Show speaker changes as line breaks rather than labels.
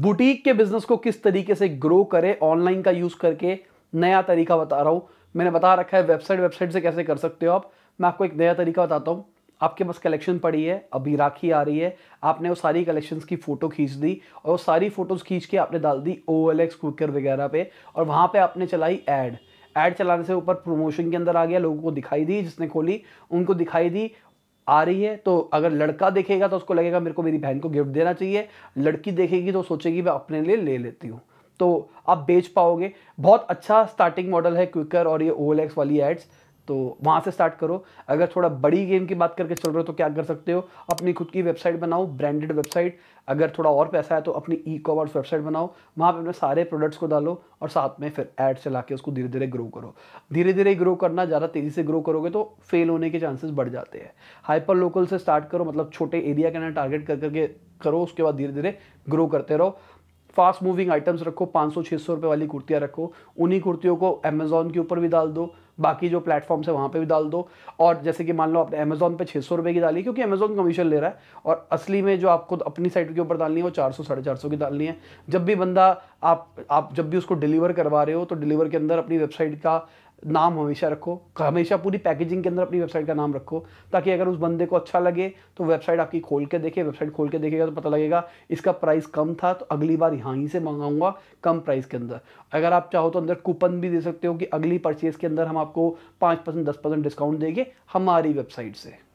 boutique के business को किस तरीके से ग्रो करें ऑनलाइन का यूज करके नया तरीका बता रहा हूँ मैंने बता रखा है वेबसाइट वेबसाइट से कैसे कर सकते हो आप मैं आपको एक नया तरीका बताता हूँ आपके पास कलेक्शन पड़ी है अभी राखी आ रही है आपने वो सारी कलेक्शंस की फ़ोटो खींच दी और वो सारी फ़ोटोज़ खींच के आपने डाल दी ओ एल एक्स कुकर वगैरह पे और वहाँ पे आपने चलाई ऐड ऐड चलाने से ऊपर प्रमोशन के अंदर आ गया लोगों को दिखाई दी जिसने खोली उनको दिखाई दी आ रही है तो अगर लड़का देखेगा तो उसको लगेगा मेरे को मेरी बहन को गिफ्ट देना चाहिए लड़की देखेगी तो सोचेगी मैं अपने लिए ले लेती हूँ तो आप बेच पाओगे बहुत अच्छा स्टार्टिंग मॉडल है क्विकर और ये ओ वाली एड्स तो वहाँ से स्टार्ट करो अगर थोड़ा बड़ी गेम की बात करके चल रहे हो तो क्या कर सकते हो अपनी खुद की वेबसाइट बनाओ ब्रांडेड वेबसाइट अगर थोड़ा और पैसा है तो अपनी ई कॉमर्स वेबसाइट बनाओ वहाँ पे अपने सारे प्रोडक्ट्स को डालो और साथ में फिर एड चला के उसको धीरे धीरे ग्रो करो धीरे धीरे ग्रो करना ज़्यादा तेज़ी से ग्रो करोगे तो फेल होने के चांसेस बढ़ जाते हैं हाइपर लोकल से स्टार्ट करो मतलब छोटे एरिया के ना टारगेट कर करके करो उसके बाद धीरे धीरे ग्रो करते रहो फास्ट मूविंग आइटम्स रखो 500 सौ छः सौ रुपये वाली कुर्तियाँ रखो उन्हीं कुर्तियों को अमेज़ोन के ऊपर भी डाल दो बाकी जो प्लेटफॉर्म्स है वहाँ पे भी डाल दो और जैसे कि मान लो आपने अमेजोन पे छः सौ रुपये की डाली क्योंकि अमेजोन कमीशन ले रहा है और असली में जो आपको अपनी साइट के ऊपर डालनी है वो चार सौ साढ़े चार सौ की डालनी है जब भी बंदा आप आप जब भी उसको डिलीवर करवा रहे हो तो डिलीवर के अंदर अपनी वेबसाइट का नाम हमेशा रखो हमेशा पूरी पैकेजिंग के अंदर अपनी वेबसाइट का नाम रखो ताकि अगर उस बंदे को अच्छा लगे तो वेबसाइट आपकी खोल के देखे वेबसाइट खोल के देखेगा तो पता लगेगा इसका प्राइस कम था तो अगली बार यहाँ ही से मंगाऊंगा कम प्राइस के अंदर अगर आप चाहो तो अंदर कूपन भी दे सकते हो कि अगली परचेज के अंदर हम आपको पाँच परसेंट दस परसेंट डिस्काउंट देंगे हमारी वेबसाइट से